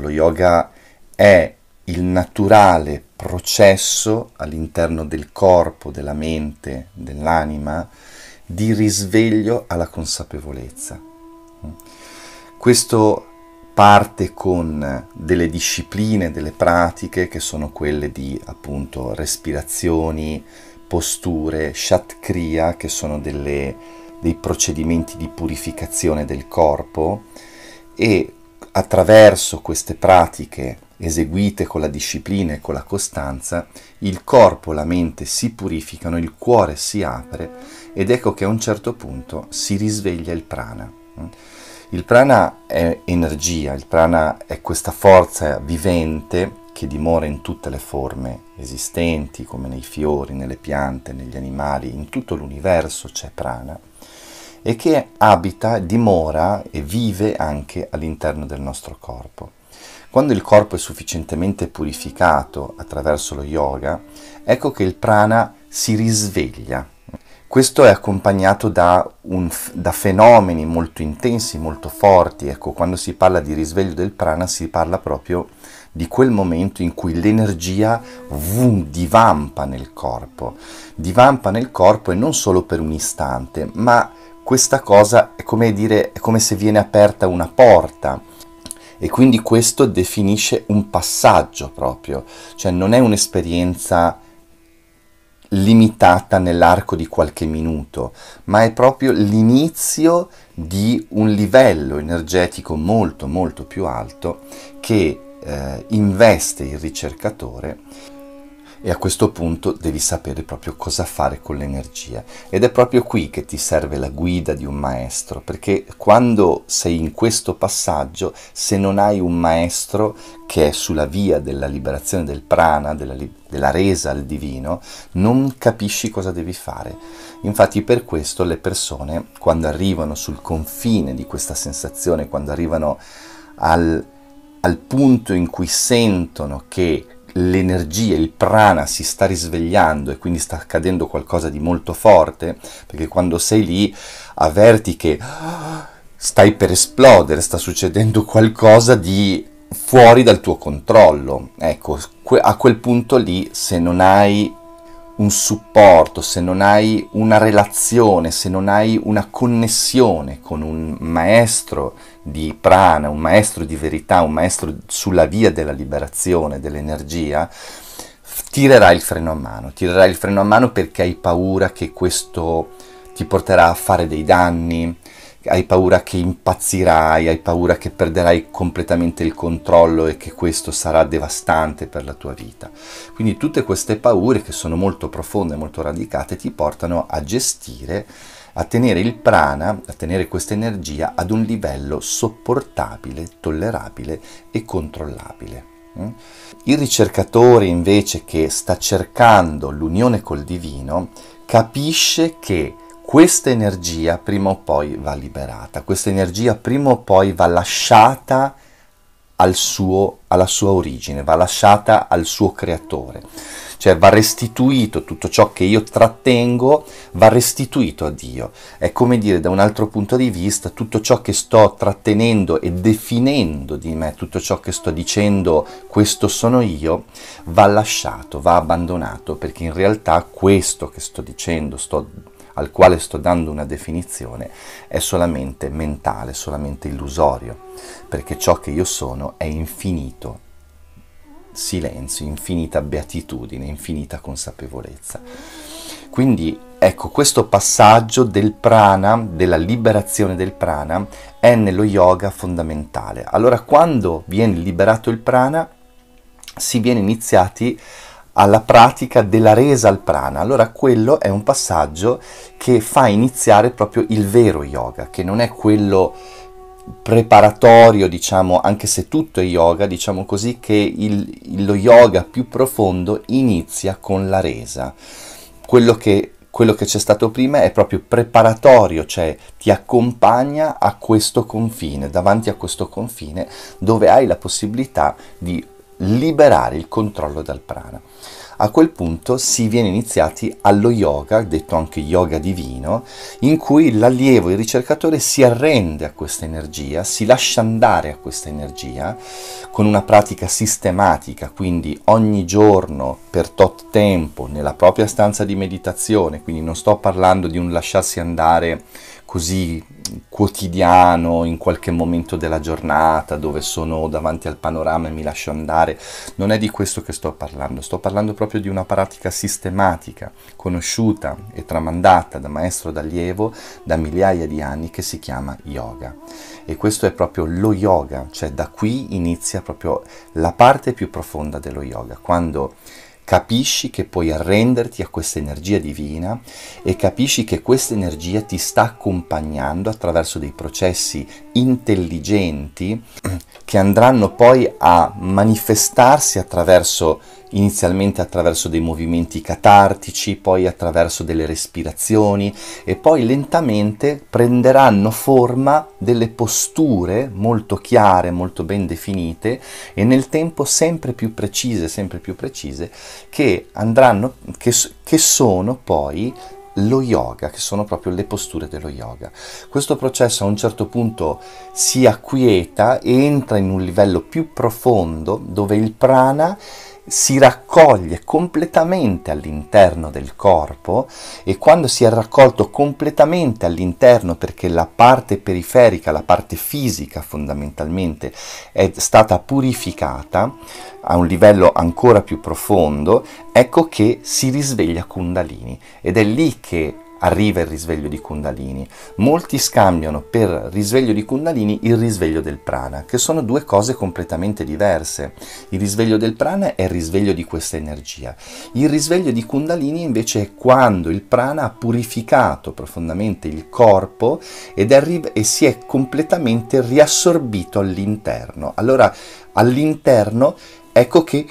Lo yoga è il naturale processo all'interno del corpo, della mente, dell'anima, di risveglio alla consapevolezza. Questo parte con delle discipline, delle pratiche che sono quelle di appunto respirazioni, posture, shatkriya, che sono delle, dei procedimenti di purificazione del corpo e attraverso queste pratiche eseguite con la disciplina e con la costanza, il corpo, la mente si purificano, il cuore si apre ed ecco che a un certo punto si risveglia il prana. Il prana è energia, il prana è questa forza vivente che dimora in tutte le forme esistenti, come nei fiori, nelle piante, negli animali, in tutto l'universo c'è prana e che abita, dimora e vive anche all'interno del nostro corpo. Quando il corpo è sufficientemente purificato attraverso lo yoga, ecco che il prana si risveglia. Questo è accompagnato da, un, da, fenomeni molto intensi, molto forti. Ecco, quando si parla di risveglio del prana si parla proprio di quel momento in cui l'energia vum, divampa nel corpo. Divampa nel corpo e non solo per un istante, ma questa cosa è come dire, è come se viene aperta una porta. E quindi questo definisce un passaggio proprio, cioè non è un'esperienza limitata nell'arco di qualche minuto, ma è proprio l'inizio di un livello energetico molto molto più alto che eh, investe il ricercatore e a questo punto devi sapere proprio cosa fare con l'energia. Ed è proprio qui che ti serve la guida di un maestro, perché quando sei in questo passaggio, se non hai un maestro che è sulla via della liberazione del prana, della, li- della resa al divino, non capisci cosa devi fare. Infatti per questo le persone, quando arrivano sul confine di questa sensazione, quando arrivano al, al punto in cui sentono che l'energia, il prana si sta risvegliando e quindi sta accadendo qualcosa di molto forte, perché quando sei lì avverti che ah, stai per esplodere, sta succedendo qualcosa di fuori dal tuo controllo. Ecco, a quel punto lì se non hai un supporto, se non hai una relazione, se non hai una connessione con un maestro di prana, un maestro di verità, un maestro sulla via della liberazione, dell'energia, tirerà il freno a mano, tirerà il freno a mano perché hai paura che questo ti porterà a fare dei danni, hai paura che impazzirai, hai paura che perderai completamente il controllo e che questo sarà devastante per la tua vita. Quindi tutte queste paure che sono molto profonde, molto radicate, ti portano a gestire a tenere il prana, a tenere questa energia ad un livello sopportabile, tollerabile e controllabile. Mm? Il ricercatore invece che sta cercando l'unione col divino capisce che questa energia prima o poi va liberata, questa energia prima o poi va lasciata al suo, alla sua origine, va lasciata al suo creatore cioè va restituito tutto ciò che io trattengo, va restituito a Dio. È come dire da un altro punto di vista tutto ciò che sto trattenendo e definendo di me, tutto ciò che sto dicendo questo sono io, va lasciato, va abbandonato, perché in realtà questo che sto dicendo, sto al quale sto dando una definizione è solamente mentale, solamente illusorio, perché ciò che io sono è infinito silenzio, infinita beatitudine, infinita consapevolezza. Quindi ecco, questo passaggio del prana, della liberazione del prana, è nello yoga fondamentale. Allora quando viene liberato il prana, si viene iniziati alla pratica della resa al prana. Allora quello è un passaggio che fa iniziare proprio il vero yoga, che non è quello preparatorio, diciamo, anche se tutto è yoga, diciamo così che il, lo yoga più profondo inizia con la resa. Quello che, quello che c'è stato prima è proprio preparatorio, cioè ti accompagna a questo confine, davanti a questo confine dove hai la possibilità di liberare il controllo dal prana a quel punto si viene iniziati allo yoga, detto anche yoga divino, in cui l'allievo, il ricercatore si arrende a questa energia, si lascia andare a questa energia con una pratica sistematica, quindi ogni giorno per tot tempo nella propria stanza di meditazione, quindi non sto parlando di un lasciarsi andare così quotidiano in qualche momento della giornata dove sono davanti al panorama e mi lascio andare. Non è di questo che sto parlando, sto parlando proprio di una pratica sistematica, conosciuta e tramandata da maestro d'allievo da migliaia di anni che si chiama yoga. E questo è proprio lo yoga, cioè da qui inizia proprio la parte più profonda dello yoga, quando capisci che puoi arrenderti a questa energia divina e capisci che questa energia ti sta accompagnando attraverso dei processi intelligenti che andranno poi a manifestarsi attraverso inizialmente attraverso dei movimenti catartici, poi attraverso delle respirazioni e poi lentamente prenderanno forma delle posture molto chiare, molto ben definite e nel tempo sempre più precise, sempre più precise che andranno che, che sono poi lo yoga, che sono proprio le posture dello yoga. Questo processo a un certo punto si acquieta e entra in un livello più profondo dove il prana si raccoglie completamente all'interno del corpo e quando si è raccolto completamente all'interno perché la parte periferica, la parte fisica fondamentalmente è stata purificata a un livello ancora più profondo, ecco che si risveglia Kundalini ed è lì che arriva il risveglio di Kundalini. Molti scambiano per risveglio di Kundalini il risveglio del prana, che sono due cose completamente diverse. Il risveglio del prana è il risveglio di questa energia. Il risveglio di Kundalini invece è quando il prana ha purificato profondamente il corpo ed arri- e si è completamente riassorbito all'interno. Allora all'interno ecco che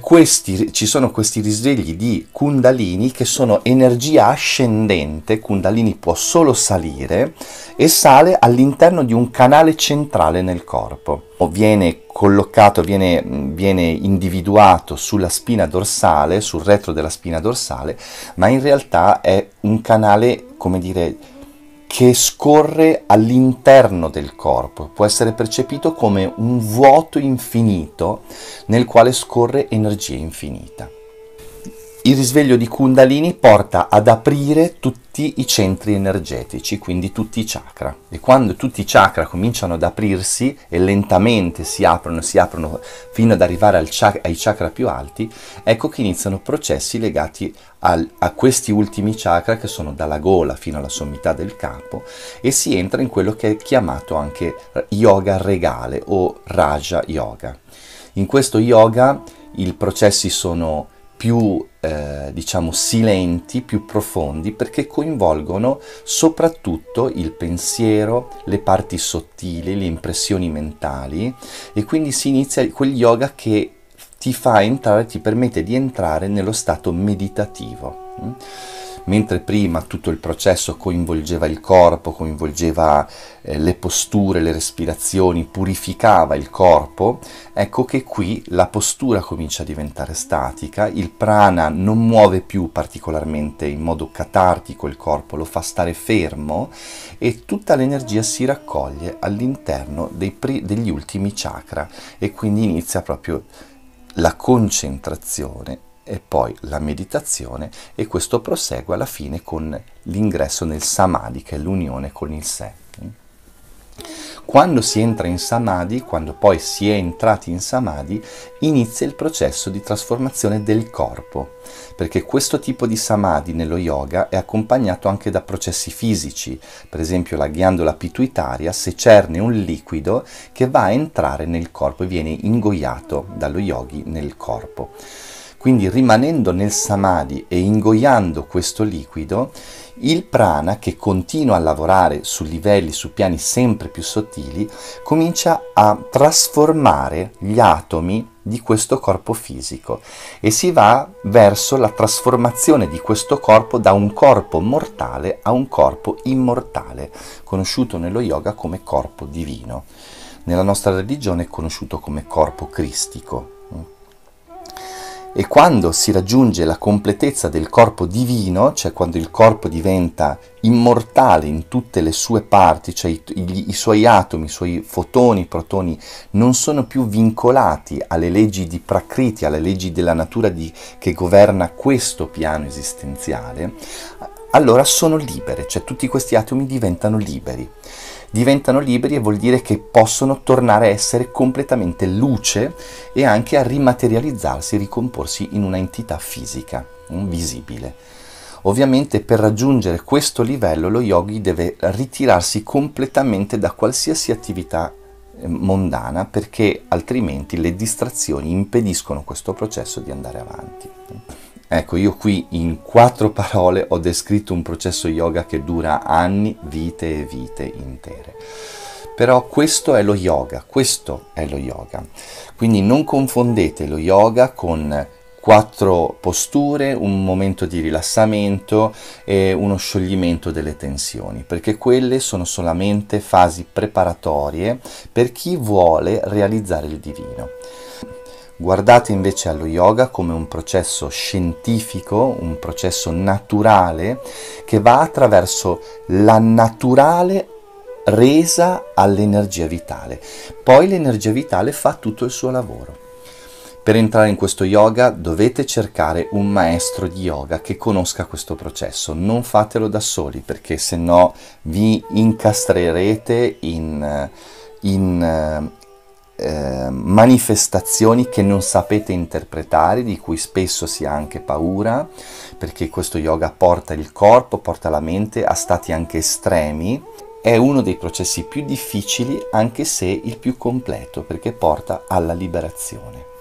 questi, ci sono questi risvegli di kundalini che sono energia ascendente, kundalini può solo salire e sale all'interno di un canale centrale nel corpo. O viene collocato, viene, viene individuato sulla spina dorsale, sul retro della spina dorsale, ma in realtà è un canale, come dire, che scorre all'interno del corpo, può essere percepito come un vuoto infinito nel quale scorre energia infinita il risveglio di Kundalini porta ad aprire tutti i centri energetici, quindi tutti i chakra. E quando tutti i chakra cominciano ad aprirsi e lentamente si aprono, si aprono fino ad arrivare chakra, ai chakra più alti, ecco che iniziano processi legati al, a questi ultimi chakra che sono dalla gola fino alla sommità del capo e si entra in quello che è chiamato anche yoga regale o Raja Yoga. In questo yoga i processi sono più eh, diciamo silenti, più profondi, perché coinvolgono soprattutto il pensiero, le parti sottili, le impressioni mentali e quindi si inizia quel yoga che ti fa entrare, ti permette di entrare nello stato meditativo. Mm? mentre prima tutto il processo coinvolgeva il corpo, coinvolgeva eh, le posture, le respirazioni, purificava il corpo, ecco che qui la postura comincia a diventare statica, il prana non muove più particolarmente in modo catartico il corpo, lo fa stare fermo e tutta l'energia si raccoglie all'interno pri- degli ultimi chakra e quindi inizia proprio la concentrazione e poi la meditazione e questo prosegue alla fine con l'ingresso nel samadhi, che è l'unione con il sé. Quando si entra in samadhi, quando poi si è entrati in samadhi, inizia il processo di trasformazione del corpo, perché questo tipo di samadhi nello yoga è accompagnato anche da processi fisici, per esempio la ghiandola pituitaria secerne un liquido che va a entrare nel corpo e viene ingoiato dallo yogi nel corpo. Quindi rimanendo nel samadhi e ingoiando questo liquido, il prana che continua a lavorare su livelli, su piani sempre più sottili, comincia a trasformare gli atomi di questo corpo fisico e si va verso la trasformazione di questo corpo da un corpo mortale a un corpo immortale, conosciuto nello yoga come corpo divino. Nella nostra religione è conosciuto come corpo cristico e quando si raggiunge la completezza del corpo divino, cioè quando il corpo diventa immortale in tutte le sue parti, cioè i, i, i suoi atomi, i suoi fotoni, i protoni, non sono più vincolati alle leggi di Prakriti, alle leggi della natura di, che governa questo piano esistenziale, allora sono libere, cioè tutti questi atomi diventano liberi diventano liberi e vuol dire che possono tornare a essere completamente luce e anche a rimaterializzarsi, ricomporsi in una entità fisica, visibile. Ovviamente per raggiungere questo livello lo yogi deve ritirarsi completamente da qualsiasi attività eh, mondana perché altrimenti le distrazioni impediscono questo processo di andare avanti. Ecco, io qui in quattro parole ho descritto un processo yoga che dura anni, vite e vite intere. Però questo è lo yoga, questo è lo yoga. Quindi non confondete lo yoga con quattro posture, un momento di rilassamento e uno scioglimento delle tensioni, perché quelle sono solamente fasi preparatorie per chi vuole realizzare il divino. Guardate invece allo yoga come un processo scientifico, un processo naturale che va attraverso la naturale resa all'energia vitale. Poi l'energia vitale fa tutto il suo lavoro. Per entrare in questo yoga dovete cercare un maestro di yoga che conosca questo processo, non fatelo da soli perché sennò vi incastrerete in, eh, in eh, Ehm, manifestazioni che non sapete interpretare, di cui spesso si ha anche paura, perché questo yoga porta il corpo, porta la mente a stati anche estremi. È uno dei processi più difficili, anche se il più completo, perché porta alla liberazione.